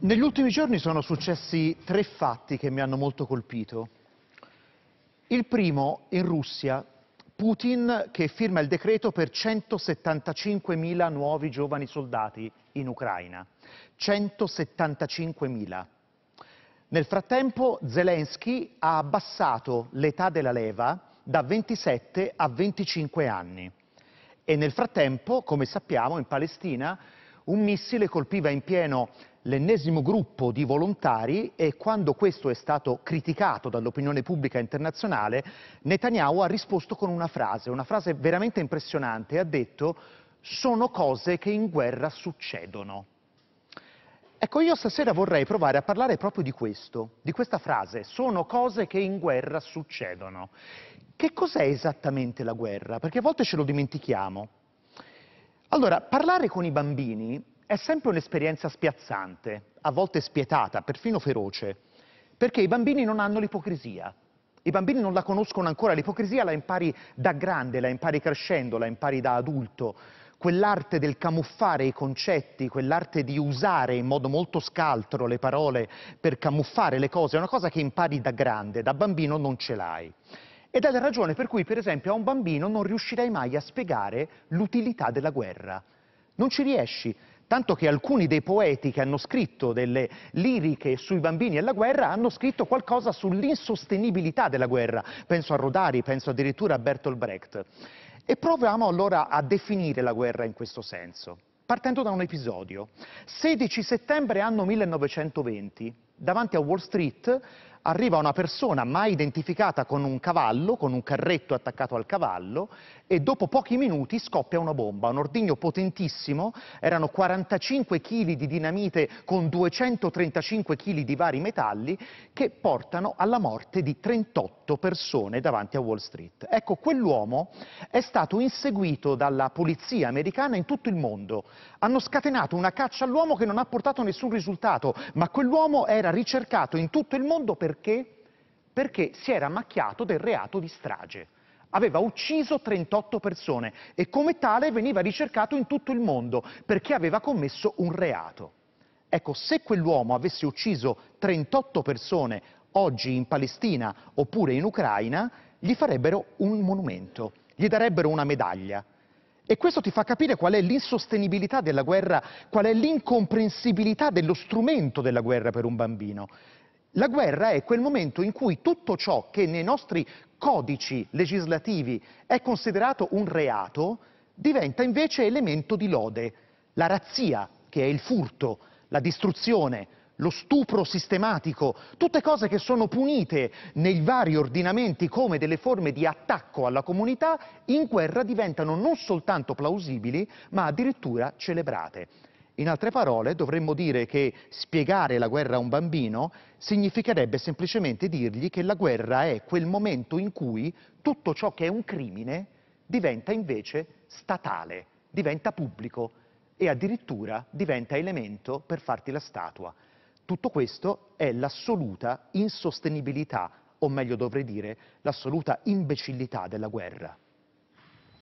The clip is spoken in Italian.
Negli ultimi giorni sono successi tre fatti che mi hanno molto colpito. Il primo, in Russia, Putin che firma il decreto per 175.000 nuovi giovani soldati in Ucraina. 175.000. Nel frattempo Zelensky ha abbassato l'età della leva da 27 a 25 anni. E nel frattempo, come sappiamo, in Palestina un missile colpiva in pieno l'ennesimo gruppo di volontari e quando questo è stato criticato dall'opinione pubblica internazionale, Netanyahu ha risposto con una frase, una frase veramente impressionante, ha detto sono cose che in guerra succedono. Ecco, io stasera vorrei provare a parlare proprio di questo, di questa frase, sono cose che in guerra succedono. Che cos'è esattamente la guerra? Perché a volte ce lo dimentichiamo. Allora, parlare con i bambini è sempre un'esperienza spiazzante, a volte spietata, perfino feroce, perché i bambini non hanno l'ipocrisia. I bambini non la conoscono ancora, l'ipocrisia la impari da grande, la impari crescendo, la impari da adulto. Quell'arte del camuffare i concetti, quell'arte di usare in modo molto scaltro le parole per camuffare le cose, è una cosa che impari da grande, da bambino non ce l'hai. Ed è la ragione per cui, per esempio, a un bambino non riuscirai mai a spiegare l'utilità della guerra. Non ci riesci, tanto che alcuni dei poeti che hanno scritto delle liriche sui bambini e la guerra hanno scritto qualcosa sull'insostenibilità della guerra, penso a Rodari, penso addirittura a Bertolt Brecht. E proviamo allora a definire la guerra in questo senso, partendo da un episodio. 16 settembre anno 1920, davanti a Wall Street arriva una persona mai identificata con un cavallo, con un carretto attaccato al cavallo, e dopo pochi minuti scoppia una bomba, un ordigno potentissimo, erano 45 kg di dinamite con 235 kg di vari metalli, che portano alla morte di 38 persone davanti a Wall Street. Ecco, quell'uomo è stato inseguito dalla polizia americana in tutto il mondo. Hanno scatenato una caccia all'uomo che non ha portato nessun risultato, ma quell'uomo era ricercato in tutto il mondo per perché? Perché si era macchiato del reato di strage. Aveva ucciso 38 persone e come tale veniva ricercato in tutto il mondo perché aveva commesso un reato. Ecco, se quell'uomo avesse ucciso 38 persone oggi in Palestina oppure in Ucraina, gli farebbero un monumento, gli darebbero una medaglia. E questo ti fa capire qual è l'insostenibilità della guerra, qual è l'incomprensibilità dello strumento della guerra per un bambino. La guerra è quel momento in cui tutto ciò che nei nostri codici legislativi è considerato un reato diventa invece elemento di lode. La razzia, che è il furto, la distruzione, lo stupro sistematico, tutte cose che sono punite nei vari ordinamenti come delle forme di attacco alla comunità, in guerra diventano non soltanto plausibili, ma addirittura celebrate. In altre parole, dovremmo dire che spiegare la guerra a un bambino significherebbe semplicemente dirgli che la guerra è quel momento in cui tutto ciò che è un crimine diventa invece statale, diventa pubblico e addirittura diventa elemento per farti la statua. Tutto questo è l'assoluta insostenibilità, o meglio dovrei dire, l'assoluta imbecillità della guerra.